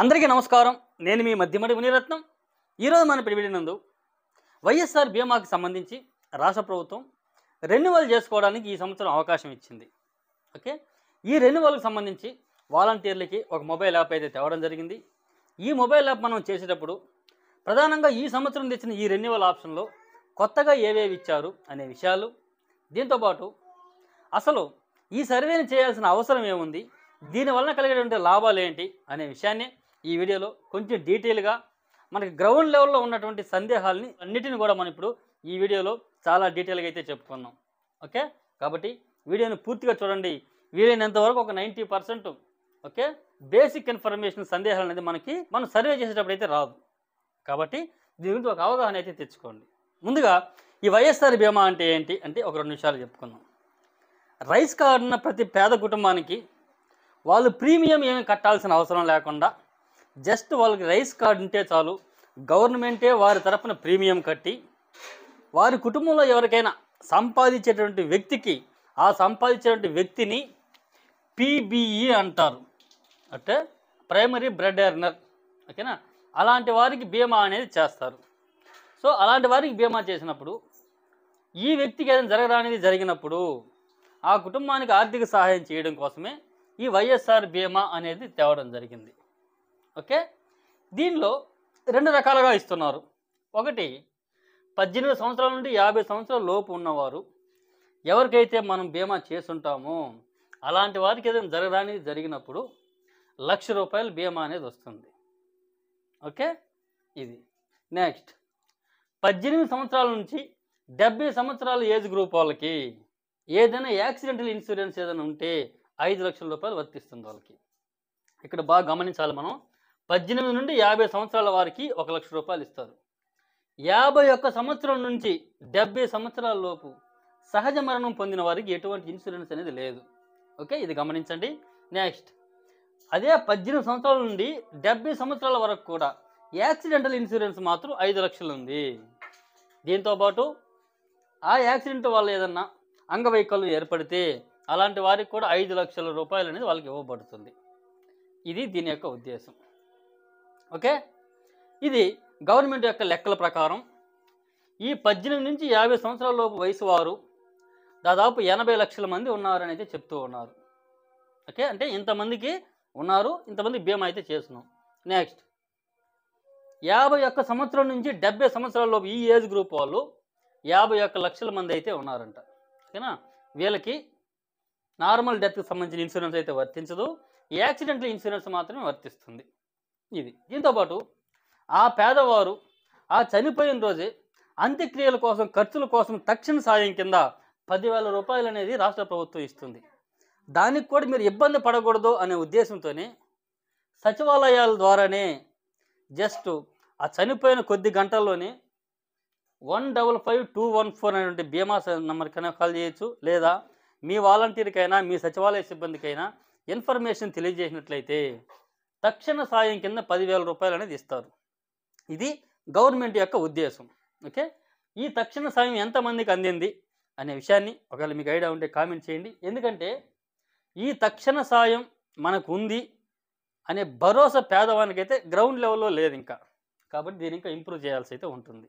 అందరికీ నమస్కారం నేను మీ మధ్యమడి మునిరత్నం ఈరోజు మన పిలిపినందు వైఎస్ఆర్ బీమాకి సంబంధించి రాష్ట్ర ప్రభుత్వం రెన్యువల్ చేసుకోవడానికి ఈ సంవత్సరం అవకాశం ఇచ్చింది ఓకే ఈ రెన్యువల్కి సంబంధించి వాలంటీర్లకి ఒక మొబైల్ యాప్ అయితే తేవడం జరిగింది ఈ మొబైల్ యాప్ మనం చేసేటప్పుడు ప్రధానంగా ఈ సంవత్సరం తెచ్చిన ఈ రెన్యువల్ ఆప్షన్లో కొత్తగా ఏవేవి ఇచ్చారు అనే విషయాలు దీంతోపాటు అసలు ఈ సర్వేని చేయాల్సిన అవసరం ఏముంది దీనివలన కలిగేటువంటి లాభాలు ఏంటి అనే విషయాన్ని ఈ వీడియోలో కొంచెం డీటెయిల్గా మనకి గ్రౌండ్ లెవెల్లో ఉన్నటువంటి సందేహాలని అన్నిటిని కూడా మనం ఇప్పుడు ఈ వీడియోలో చాలా డీటెయిల్గా అయితే చెప్పుకున్నాం ఓకే కాబట్టి వీడియోని పూర్తిగా చూడండి వీలైనంత వరకు ఒక ninety percent okay basic information సందేహాలు అనేది మనకి మనం సర్వే చేసేటప్పుడు అయితే రాదు కాబట్టి దీని గురించి ఒక అవగాహన అయితే తెచ్చుకోండి ముందుగా ఈ వైఎస్ఆర్ బీమా అంటే ఏంటి అంటే ఒక రెండు నిమిషాలు చెప్పుకుందాం రైస్ కార్డున్న ప్రతి పేద కుటుంబానికి వాళ్ళు ప్రీమియం ఏమి కట్టాల్సిన అవసరం లేకుండా జస్ట్ వాళ్ళకి రైస్ కార్డు ఉంటే చాలు గవర్నమెంటే వారి తరఫున ప్రీమియం కట్టి వారి కుటుంబంలో ఎవరికైనా సంపాదించేటువంటి వ్యక్తికి ఆ సంపాదించేటువంటి వ్యక్తిని పీబీఈ అంటారు అంటే ప్రైమరీ బ్రెడ్ ఎర్నర్ ఓకేనా అలాంటి వారికి బీమా అనేది చేస్తారు సో అలాంటి వారికి బీమా చేసినప్పుడు ఈ వ్యక్తికి ఏదైనా జరగడానికి జరిగినప్పుడు ఆ కుటుంబానికి ఆర్థిక సహాయం చేయడం కోసమే ఈ వైఎస్ఆర్ బీమా అనేది తేవడం జరిగింది ఓకే దీనిలో రెండు రకాలుగా ఇస్తున్నారు ఒకటి పద్దెనిమిది సంవత్సరాల నుండి యాభై సంవత్సరాల లోపు ఉన్నవారు ఎవరికైతే మనం బీమా ఉంటామో అలాంటి వారికి ఏదైనా జరగడానికి జరిగినప్పుడు లక్ష రూపాయలు బీమా అనేది వస్తుంది ఓకే ఇది నెక్స్ట్ పద్దెనిమిది సంవత్సరాల నుంచి డెబ్బై సంవత్సరాల ఏజ్ గ్రూప్ వాళ్ళకి ఏదైనా యాక్సిడెంటల్ ఇన్సూరెన్స్ ఏదైనా ఉంటే ఐదు లక్షల రూపాయలు వర్తిస్తుంది వాళ్ళకి ఇక్కడ బాగా గమనించాలి మనం పద్దెనిమిది నుండి యాభై సంవత్సరాల వారికి ఒక లక్ష రూపాయలు ఇస్తారు యాభై ఒక్క సంవత్సరం నుంచి డెబ్బై సంవత్సరాల లోపు సహజ మరణం పొందిన వారికి ఎటువంటి ఇన్సూరెన్స్ అనేది లేదు ఓకే ఇది గమనించండి నెక్స్ట్ అదే పద్దెనిమిది సంవత్సరాల నుండి డెబ్బై సంవత్సరాల వరకు కూడా యాక్సిడెంటల్ ఇన్సూరెన్స్ మాత్రం ఐదు లక్షలు ఉంది దీంతోపాటు ఆ యాక్సిడెంట్ వల్ల ఏదన్నా అంగవైకల్యం ఏర్పడితే అలాంటి వారికి కూడా ఐదు లక్షల రూపాయలు అనేది వాళ్ళకి ఇవ్వబడుతుంది ఇది దీని యొక్క ఉద్దేశం ఓకే ఇది గవర్నమెంట్ యొక్క లెక్కల ప్రకారం ఈ పద్దెనిమిది నుంచి యాభై సంవత్సరాల లోపు వయసు వారు దాదాపు ఎనభై లక్షల మంది ఉన్నారని అయితే చెప్తూ ఉన్నారు ఓకే అంటే ఇంతమందికి ఉన్నారు ఇంతమంది బీమా అయితే చేస్తున్నాం నెక్స్ట్ యాభై ఒక్క సంవత్సరం నుంచి డెబ్బై సంవత్సరాలలోపు ఈ ఏజ్ గ్రూప్ వాళ్ళు యాభై ఒక్క లక్షల మంది అయితే ఉన్నారంట ఓకేనా వీళ్ళకి నార్మల్ డెత్కి సంబంధించిన ఇన్సూరెన్స్ అయితే వర్తించదు యాక్సిడెంటల్ ఇన్సూరెన్స్ మాత్రమే వర్తిస్తుంది ఇది దీంతోపాటు ఆ పేదవారు ఆ చనిపోయిన రోజే అంత్యక్రియల కోసం ఖర్చుల కోసం తక్షణ సాయం కింద పదివేల రూపాయలు అనేది రాష్ట్ర ప్రభుత్వం ఇస్తుంది దానికి కూడా మీరు ఇబ్బంది పడకూడదు అనే ఉద్దేశంతోనే సచివాలయాల ద్వారానే జస్ట్ ఆ చనిపోయిన కొద్ది గంటల్లోనే one double five two one four అనేటువంటి బీమా నెంబర్కైనా కాల్ చేయొచ్చు లేదా మీ వాలంటీర్కైనా మీ సచివాలయ సిబ్బందికైనా ఇన్ఫర్మేషన్ తెలియజేసినట్లయితే తక్షణ సాయం కింద పదివేల రూపాయలు అనేది ఇస్తారు ఇది గవర్నమెంట్ యొక్క ఉద్దేశం ఓకే ఈ తక్షణ సాయం ఎంతమందికి అందింది అనే విషయాన్ని ఒకవేళ మీకు ఐడియా ఉంటే కామెంట్ చేయండి ఎందుకంటే ఈ తక్షణ సాయం మనకు ఉంది అనే భరోసా పేదవానికైతే గ్రౌండ్ లెవెల్లో లేదు ఇంకా కాబట్టి దీని ఇంకా ఇంప్రూవ్ చేయాల్సి అయితే ఉంటుంది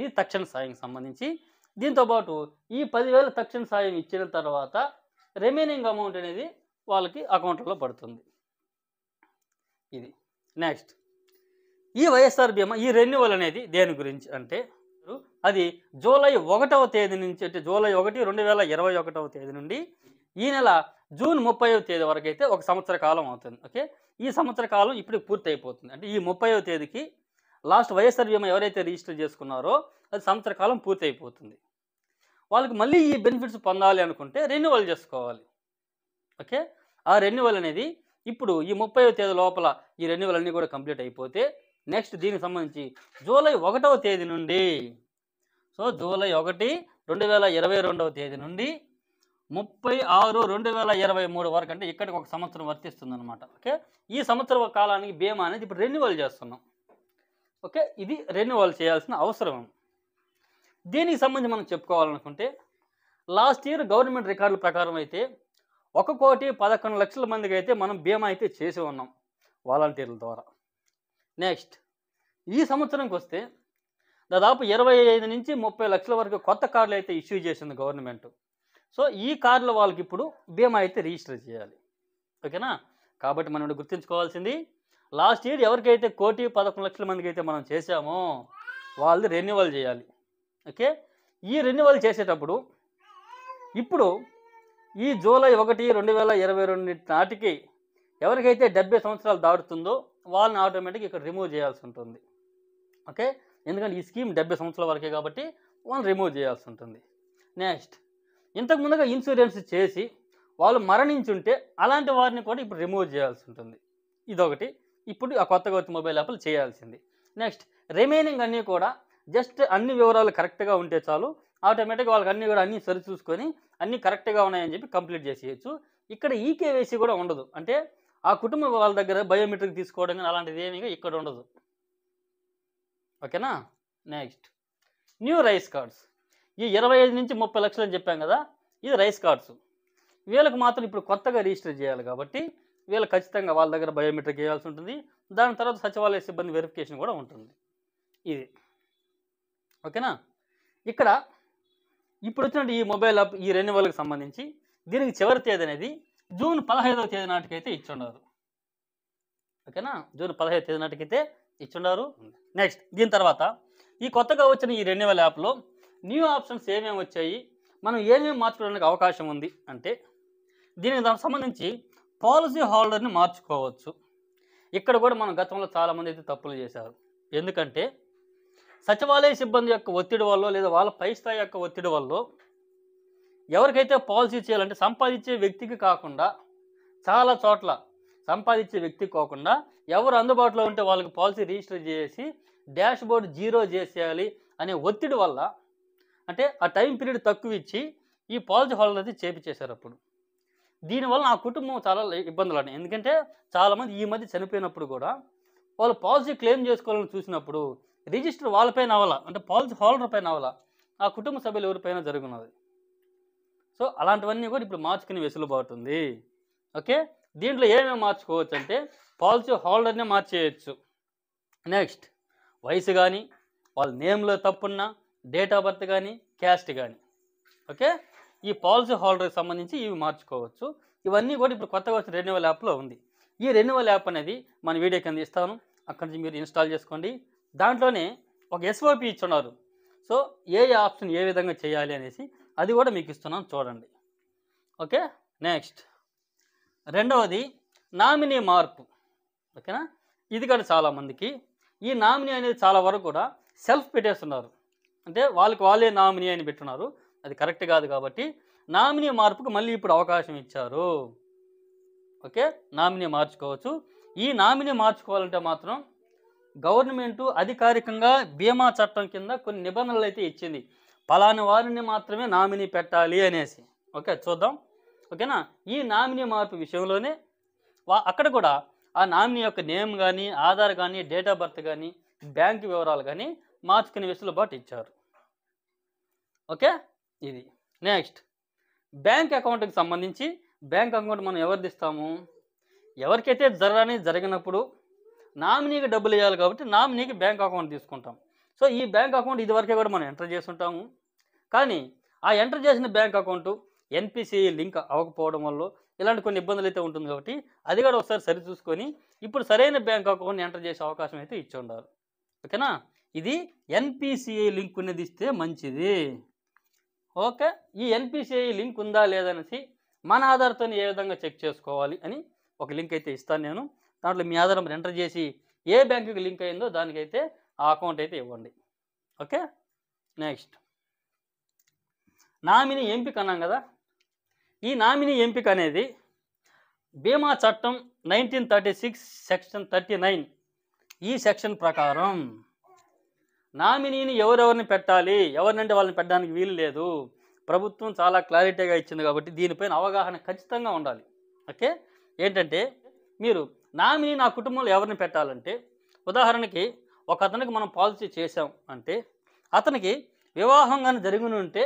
ఇది తక్షణ సాయం సంబంధించి దీంతోపాటు ఈ పదివేల తక్షణ సాయం ఇచ్చిన తర్వాత రిమైనింగ్ అమౌంట్ అనేది వాళ్ళకి అకౌంట్లో పడుతుంది ఇది నెక్స్ట్ ఈ వైఎస్ఆర్ బీమా ఈ రెన్యువల్ అనేది దేని గురించి అంటే అది జూలై ఒకటవ తేదీ నుంచి అంటే జూలై ఒకటి రెండు వేల ఇరవై ఒకటవ తేదీ నుండి ఈ నెల జూన్ ముప్పైవ తేదీ వరకు అయితే ఒక సంవత్సర కాలం అవుతుంది ఓకే ఈ సంవత్సర కాలం ఇప్పుడు పూర్తి అయిపోతుంది అంటే ఈ ముప్పైవ తేదీకి లాస్ట్ వైఎస్ఆర్ బీమా ఎవరైతే రిజిస్టర్ చేసుకున్నారో అది సంవత్సర కాలం పూర్తి అయిపోతుంది వాళ్ళకి మళ్ళీ ఈ బెనిఫిట్స్ పొందాలి అనుకుంటే రెన్యువల్ చేసుకోవాలి ఓకే ఆ రెన్యువల్ అనేది ఇప్పుడు ఈ ముప్పైవ తేదీ లోపల ఈ రెన్యువల్ అన్నీ కూడా కంప్లీట్ అయిపోతే నెక్స్ట్ దీనికి సంబంధించి జూలై ఒకటవ తేదీ నుండి సో జూలై ఒకటి రెండు వేల ఇరవై రెండవ తేదీ నుండి ముప్పై ఆరు రెండు వేల ఇరవై మూడు వరకు అంటే ఇక్కడికి ఒక సంవత్సరం వర్తిస్తుంది అనమాట ఓకే ఈ సంవత్సరం కాలానికి బీమా అనేది ఇప్పుడు రెన్యువల్ చేస్తున్నాం ఓకే ఇది రెన్యువల్ చేయాల్సిన అవసరం దీనికి సంబంధించి మనం చెప్పుకోవాలనుకుంటే లాస్ట్ ఇయర్ గవర్నమెంట్ రికార్డుల ప్రకారం అయితే ఒక కోటి పదకొండు లక్షల మందికి అయితే మనం బీమా అయితే చేసి ఉన్నాం వాలంటీర్ల ద్వారా నెక్స్ట్ ఈ సంవత్సరంకి వస్తే దాదాపు ఇరవై ఐదు నుంచి ముప్పై లక్షల వరకు కొత్త కార్లు అయితే ఇష్యూ చేసింది గవర్నమెంట్ సో ఈ కార్లు వాళ్ళకి ఇప్పుడు బీమా అయితే రిజిస్టర్ చేయాలి ఓకేనా కాబట్టి మనం గుర్తుంచుకోవాల్సింది లాస్ట్ ఇయర్ ఎవరికైతే కోటి పదకొండు లక్షల మందికి అయితే మనం చేసామో వాళ్ళది రెన్యువల్ చేయాలి ఓకే ఈ రెన్యువల్ చేసేటప్పుడు ఇప్పుడు ఈ జూలై ఒకటి రెండు వేల ఇరవై రెండు నాటికి ఎవరికైతే డెబ్బై సంవత్సరాలు దాటుతుందో వాళ్ళని ఆటోమేటిక్ ఇక్కడ రిమూవ్ చేయాల్సి ఉంటుంది ఓకే ఎందుకంటే ఈ స్కీమ్ డెబ్బై సంవత్సరాల వరకే కాబట్టి వాళ్ళని రిమూవ్ చేయాల్సి ఉంటుంది నెక్స్ట్ ఇంతకు ముందుగా ఇన్సూరెన్స్ చేసి వాళ్ళు మరణించుంటే అలాంటి వారిని కూడా ఇప్పుడు రిమూవ్ చేయాల్సి ఉంటుంది ఇదొకటి ఇప్పుడు ఆ కొత్తగా వచ్చే మొబైల్ యాప్లు చేయాల్సింది నెక్స్ట్ రిమైనింగ్ అన్నీ కూడా జస్ట్ అన్ని వివరాలు కరెక్ట్గా ఉంటే చాలు ఆటోమేటిక్గా వాళ్ళకి అన్నీ కూడా అన్నీ సరి చూసుకొని అన్నీ కరెక్ట్గా ఉన్నాయని చెప్పి కంప్లీట్ చేసేయచ్చు ఇక్కడ ఈకేవైసీ కూడా ఉండదు అంటే ఆ కుటుంబం వాళ్ళ దగ్గర బయోమెట్రిక్ తీసుకోవడం కానీ అలాంటిది ఏమీ ఇక్కడ ఉండదు ఓకేనా నెక్స్ట్ న్యూ రైస్ కార్డ్స్ ఈ ఇరవై ఐదు నుంచి ముప్పై లక్షలు అని చెప్పాం కదా ఇది రైస్ కార్డ్స్ వీళ్ళకి మాత్రం ఇప్పుడు కొత్తగా రిజిస్టర్ చేయాలి కాబట్టి వీళ్ళు ఖచ్చితంగా వాళ్ళ దగ్గర బయోమెట్రిక్ వేయాల్సి ఉంటుంది దాని తర్వాత సచివాలయ సిబ్బంది వెరిఫికేషన్ కూడా ఉంటుంది ఇది ఓకేనా ఇక్కడ ఇప్పుడు వచ్చినట్టు ఈ మొబైల్ యాప్ ఈ రెన్యువల్కి సంబంధించి దీనికి చివరి తేదీ అనేది జూన్ పదహైదవ తేదీ నాటికైతే ఇచ్చుండారు ఓకేనా జూన్ పదహైదు తేదీ నాటికైతే ఇచ్చుండారు నెక్స్ట్ దీని తర్వాత ఈ కొత్తగా వచ్చిన ఈ రెన్యువల్ యాప్లో న్యూ ఆప్షన్స్ ఏమేమి వచ్చాయి మనం ఏమేమి మార్చుకోవడానికి అవకాశం ఉంది అంటే దీనికి దానికి సంబంధించి పాలసీ హోల్డర్ని మార్చుకోవచ్చు ఇక్కడ కూడా మనం గతంలో చాలామంది అయితే తప్పులు చేశారు ఎందుకంటే సచివాలయ సిబ్బంది యొక్క ఒత్తిడి వల్ల లేదా వాళ్ళ పై స్థాయి యొక్క ఒత్తిడి వల్ల ఎవరికైతే పాలసీ చేయాలంటే సంపాదించే వ్యక్తికి కాకుండా చాలా చోట్ల సంపాదించే వ్యక్తి కాకుండా ఎవరు అందుబాటులో ఉంటే వాళ్ళకి పాలసీ రిజిస్టర్ చేసి డ్యాష్ బోర్డ్ జీరో చేసేయాలి అనే ఒత్తిడి వల్ల అంటే ఆ టైం పీరియడ్ తక్కువ ఇచ్చి ఈ పాలసీ హోల్డర్ అయితే చేపించేశారు అప్పుడు దీనివల్ల నా కుటుంబం చాలా ఇబ్బందులు ఉన్నాయి ఎందుకంటే చాలామంది ఈ మధ్య చనిపోయినప్పుడు కూడా వాళ్ళు పాలసీ క్లెయిమ్ చేసుకోవాలని చూసినప్పుడు రిజిస్టర్ వాళ్ళపై నవల అంటే పాలసీ హోల్డర్ పైన అవల ఆ కుటుంబ సభ్యులు ఎవరిపైన జరుగున్నది సో అలాంటివన్నీ కూడా ఇప్పుడు మార్చుకుని వెసులుబాటు ఉంది ఓకే దీంట్లో ఏమేమి మార్చుకోవచ్చు అంటే పాలసీ హోల్డర్నే మార్చేయచ్చు నెక్స్ట్ వయసు కానీ వాళ్ళ నేమ్లో తప్పున్నా డేట్ ఆఫ్ బర్త్ కానీ క్యాస్ట్ కానీ ఓకే ఈ పాలసీ హోల్డర్కి సంబంధించి ఇవి మార్చుకోవచ్చు ఇవన్నీ కూడా ఇప్పుడు కొత్తగా వచ్చిన రెన్యువల్ యాప్లో ఉంది ఈ రెన్యువల్ యాప్ అనేది మన వీడియో కింద ఇస్తాను అక్కడి నుంచి మీరు ఇన్స్టాల్ చేసుకోండి దాంట్లోనే ఒక ఎస్ఓపి ఇచ్చున్నారు సో ఏ ఆప్షన్ ఏ విధంగా చేయాలి అనేసి అది కూడా మీకు ఇస్తున్నాను చూడండి ఓకే నెక్స్ట్ రెండవది నామినీ మార్పు ఓకేనా ఇది కూడా చాలామందికి ఈ నామినీ అనేది చాలా వరకు కూడా సెల్ఫ్ పెట్టేస్తున్నారు అంటే వాళ్ళకి వాళ్ళే నామినీ అని పెట్టున్నారు అది కరెక్ట్ కాదు కాబట్టి నామినీ మార్పుకు మళ్ళీ ఇప్పుడు అవకాశం ఇచ్చారు ఓకే నామినీ మార్చుకోవచ్చు ఈ నామినీ మార్చుకోవాలంటే మాత్రం గవర్నమెంటు అధికారికంగా బీమా చట్టం కింద కొన్ని నిబంధనలు అయితే ఇచ్చింది పలాని వారిని మాత్రమే నామినీ పెట్టాలి అనేసి ఓకే చూద్దాం ఓకేనా ఈ నామినీ మార్పు విషయంలోనే వా అక్కడ కూడా ఆ నామినీ యొక్క నేమ్ కానీ ఆధార్ కానీ డేట్ ఆఫ్ బర్త్ కానీ బ్యాంక్ వివరాలు కానీ మార్చుకునే వెసులుబాటు ఇచ్చారు ఓకే ఇది నెక్స్ట్ బ్యాంక్ అకౌంట్కి సంబంధించి బ్యాంక్ అకౌంట్ మనం ఎవరిదిస్తాము ఎవరికైతే జరగని జరిగినప్పుడు నామినీకి డబ్బులు వేయాలి కాబట్టి నామినీకి బ్యాంక్ అకౌంట్ తీసుకుంటాం సో ఈ బ్యాంక్ అకౌంట్ ఇదివరకే కూడా మనం ఎంటర్ ఉంటాము కానీ ఆ ఎంటర్ చేసిన బ్యాంక్ అకౌంట్ ఎన్పిసిఐ లింక్ అవ్వకపోవడం వల్ల ఇలాంటి కొన్ని ఇబ్బందులు అయితే ఉంటుంది కాబట్టి అది కూడా ఒకసారి సరి చూసుకొని ఇప్పుడు సరైన బ్యాంక్ అకౌంట్ని ఎంటర్ చేసే అవకాశం అయితే ఇచ్చి ఉండాలి ఓకేనా ఇది ఎన్పిసిఐ లింక్ ఉన్నది ఇస్తే మంచిది ఓకే ఈ ఎన్పిసిఐ లింక్ ఉందా లేదనేసి మన ఆధార్తో ఏ విధంగా చెక్ చేసుకోవాలి అని ఒక లింక్ అయితే ఇస్తాను నేను దాంట్లో మీ ఆధార్ నెంబర్ ఎంటర్ చేసి ఏ బ్యాంకుకి లింక్ అయిందో దానికైతే ఆ అకౌంట్ అయితే ఇవ్వండి ఓకే నెక్స్ట్ నామినీ ఎంపిక అన్నాం కదా ఈ నామినీ ఎంపిక అనేది బీమా చట్టం nineteen thirty six section thirty nine ఈ సెక్షన్ ప్రకారం నామినీని ఎవరెవరిని పెట్టాలి ఎవరినంటే వాళ్ళని పెట్టడానికి వీలు లేదు ప్రభుత్వం చాలా క్లారిటీగా ఇచ్చింది కాబట్టి దీనిపైన అవగాహన ఖచ్చితంగా ఉండాలి ఓకే ఏంటంటే మీరు నామినీ నా కుటుంబంలో ఎవరిని పెట్టాలంటే ఉదాహరణకి ఒక అతనికి మనం పాలసీ చేసాం అంటే అతనికి వివాహం కానీ జరిగిన ఉంటే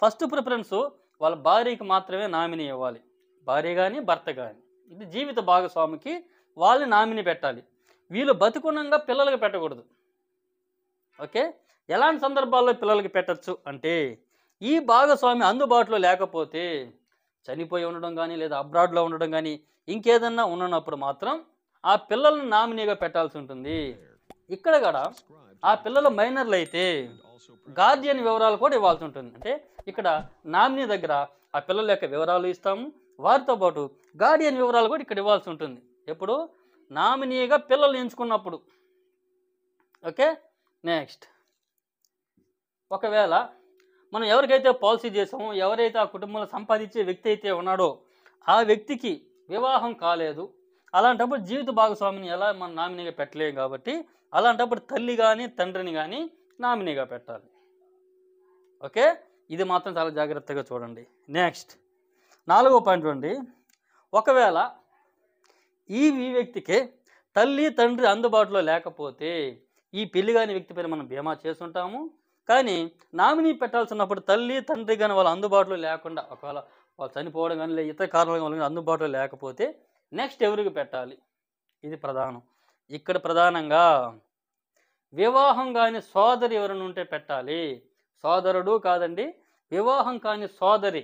ఫస్ట్ ప్రిఫరెన్స్ వాళ్ళ భార్యకి మాత్రమే నామినీ ఇవ్వాలి భార్య కానీ భర్త కానీ ఇది జీవిత భాగస్వామికి వాళ్ళని నామినీ పెట్టాలి వీళ్ళు బతికునంగా పిల్లలకి పెట్టకూడదు ఓకే ఎలాంటి సందర్భాల్లో పిల్లలకి పెట్టచ్చు అంటే ఈ భాగస్వామి అందుబాటులో లేకపోతే చనిపోయి ఉండడం కానీ లేదా అబ్రాడ్లో ఉండడం కానీ ఇంకేదన్నా ఉన్నప్పుడు మాత్రం ఆ పిల్లలను నామినీగా పెట్టాల్సి ఉంటుంది ఇక్కడ కూడా ఆ పిల్లలు మైనర్లు అయితే గార్డియన్ వివరాలు కూడా ఇవ్వాల్సి ఉంటుంది అంటే ఇక్కడ నామినీ దగ్గర ఆ పిల్లల యొక్క వివరాలు ఇస్తాము వారితో పాటు గార్డియన్ వివరాలు కూడా ఇక్కడ ఇవ్వాల్సి ఉంటుంది ఎప్పుడు నామినీగా పిల్లలు ఎంచుకున్నప్పుడు ఓకే నెక్స్ట్ ఒకవేళ మనం ఎవరికైతే పాలసీ చేసామో ఎవరైతే ఆ కుటుంబంలో సంపాదించే వ్యక్తి అయితే ఉన్నాడో ఆ వ్యక్తికి వివాహం కాలేదు అలాంటప్పుడు జీవిత భాగస్వామిని ఎలా మనం నామినీగా పెట్టలేము కాబట్టి అలాంటప్పుడు తల్లి కానీ తండ్రిని కానీ నామినీగా పెట్టాలి ఓకే ఇది మాత్రం చాలా జాగ్రత్తగా చూడండి నెక్స్ట్ నాలుగో పాయింట్ చూడండి ఒకవేళ ఈ వ్యక్తికి తల్లి తండ్రి అందుబాటులో లేకపోతే ఈ పెళ్లి కాని వ్యక్తి పైన మనం బీమా చేస్తుంటాము కానీ నామినీ పెట్టాల్సినప్పుడు తల్లి తండ్రి కానీ వాళ్ళు అందుబాటులో లేకుండా ఒకవేళ వాళ్ళు చనిపోవడం కానీ లేదా ఇతర కారణాల వల్ల అందుబాటులో లేకపోతే నెక్స్ట్ ఎవరికి పెట్టాలి ఇది ప్రధానం ఇక్కడ ప్రధానంగా వివాహం కాని సోదరి ఎవరైనా ఉంటే పెట్టాలి సోదరుడు కాదండి వివాహం కాని సోదరి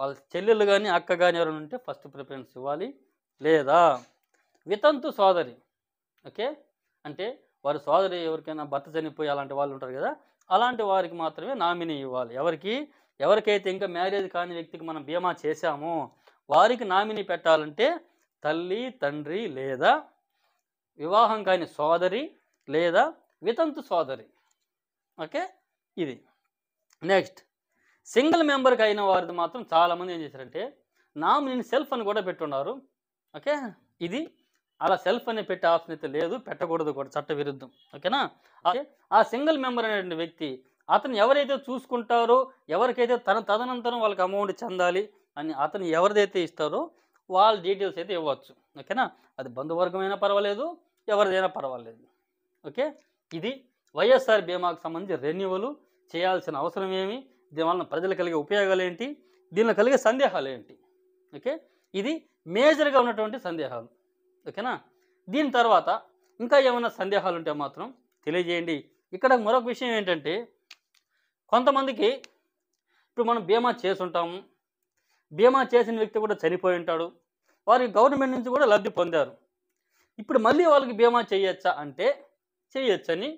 వాళ్ళ చెల్లెలు కానీ అక్క కానీ ఎవరైనా ఉంటే ఫస్ట్ ప్రిఫరెన్స్ ఇవ్వాలి లేదా వితంతు సోదరి ఓకే అంటే వారి సోదరి ఎవరికైనా భర్త చనిపోయి అలాంటి వాళ్ళు ఉంటారు కదా అలాంటి వారికి మాత్రమే నామినీ ఇవ్వాలి ఎవరికి ఎవరికైతే ఇంకా మ్యారేజ్ కాని వ్యక్తికి మనం బీమా చేశామో వారికి నామినీ పెట్టాలంటే తల్లి తండ్రి లేదా వివాహం కాని సోదరి లేదా వితంతు సోదరి ఓకే ఇది నెక్స్ట్ సింగిల్ మెంబర్కి అయిన వారిది మాత్రం చాలామంది ఏం చేశారంటే నామినీ సెల్ఫ్ అని కూడా పెట్టున్నారు ఓకే ఇది అలా సెల్ఫ్ అనే పెట్టే ఆప్షన్ అయితే లేదు పెట్టకూడదు కూడా చట్ట విరుద్ధం ఓకేనా ఆ సింగిల్ మెంబర్ అనేటువంటి వ్యక్తి అతను ఎవరైతే చూసుకుంటారో ఎవరికైతే తన తదనంతరం వాళ్ళకి అమౌంట్ చెందాలి అని అతను ఎవరిదైతే ఇస్తారో వాళ్ళ డీటెయిల్స్ అయితే ఇవ్వచ్చు ఓకేనా అది బంధువర్గమైనా పర్వాలేదు ఎవరిదైనా పర్వాలేదు ఓకే ఇది వైఎస్ఆర్ బీమాకు సంబంధించి రెన్యువల్ చేయాల్సిన అవసరం ఏమి దీనివలన ప్రజలు కలిగే ఉపయోగాలు ఏంటి దీనిలో కలిగే సందేహాలు ఏంటి ఓకే ఇది మేజర్గా ఉన్నటువంటి సందేహాలు ఓకేనా దీని తర్వాత ఇంకా ఏమైనా సందేహాలు ఉంటే మాత్రం తెలియజేయండి ఇక్కడ మరొక విషయం ఏంటంటే కొంతమందికి ఇప్పుడు మనం బీమా ఉంటాము బీమా చేసిన వ్యక్తి కూడా చనిపోయి ఉంటాడు వారి గవర్నమెంట్ నుంచి కూడా లబ్ధి పొందారు ఇప్పుడు మళ్ళీ వాళ్ళకి బీమా చేయొచ్చా అంటే చేయొచ్చని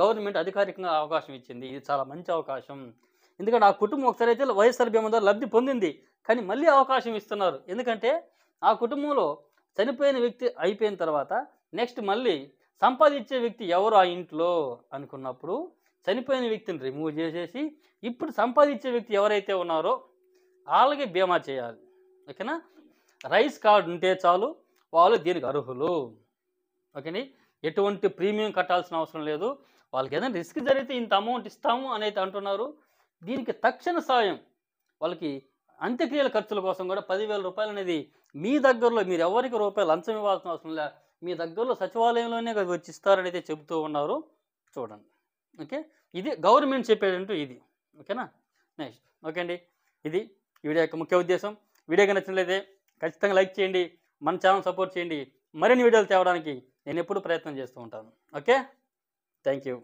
గవర్నమెంట్ అధికారికంగా అవకాశం ఇచ్చింది ఇది చాలా మంచి అవకాశం ఎందుకంటే ఆ కుటుంబం ఒకసారి అయితే వైఎస్ఆర్ బీమా ద్వారా లబ్ధి పొందింది కానీ మళ్ళీ అవకాశం ఇస్తున్నారు ఎందుకంటే ఆ కుటుంబంలో చనిపోయిన వ్యక్తి అయిపోయిన తర్వాత నెక్స్ట్ మళ్ళీ సంపాదించే వ్యక్తి ఎవరు ఆ ఇంట్లో అనుకున్నప్పుడు చనిపోయిన వ్యక్తిని రిమూవ్ చేసేసి ఇప్పుడు సంపాదించే వ్యక్తి ఎవరైతే ఉన్నారో వాళ్ళకి బీమా చేయాలి ఓకేనా రైస్ కార్డు ఉంటే చాలు వాళ్ళు దీనికి అర్హులు ఓకేని ఎటువంటి ప్రీమియం కట్టాల్సిన అవసరం లేదు వాళ్ళకి ఏదైనా రిస్క్ జరిగితే ఇంత అమౌంట్ ఇస్తాము అనేది అంటున్నారు దీనికి తక్షణ సాయం వాళ్ళకి అంత్యక్రియల ఖర్చుల కోసం కూడా పదివేల రూపాయలు అనేది మీ దగ్గరలో మీరు ఎవరికి రూపాయలు లంచం ఇవ్వాల్సిన అవసరం లే మీ దగ్గరలో సచివాలయంలోనే అది అయితే చెబుతూ ఉన్నారు చూడండి ఓకే ఇది గవర్నమెంట్ చెప్పేదంటూ ఇది ఓకేనా నెక్స్ట్ ఓకే అండి ఇది వీడియో యొక్క ముఖ్య ఉద్దేశం వీడియో నచ్చినట్లయితే ఖచ్చితంగా లైక్ చేయండి మన ఛానల్ సపోర్ట్ చేయండి మరిన్ని వీడియోలు తేవడానికి నేను ఎప్పుడూ ప్రయత్నం చేస్తూ ఉంటాను ఓకే థ్యాంక్ యూ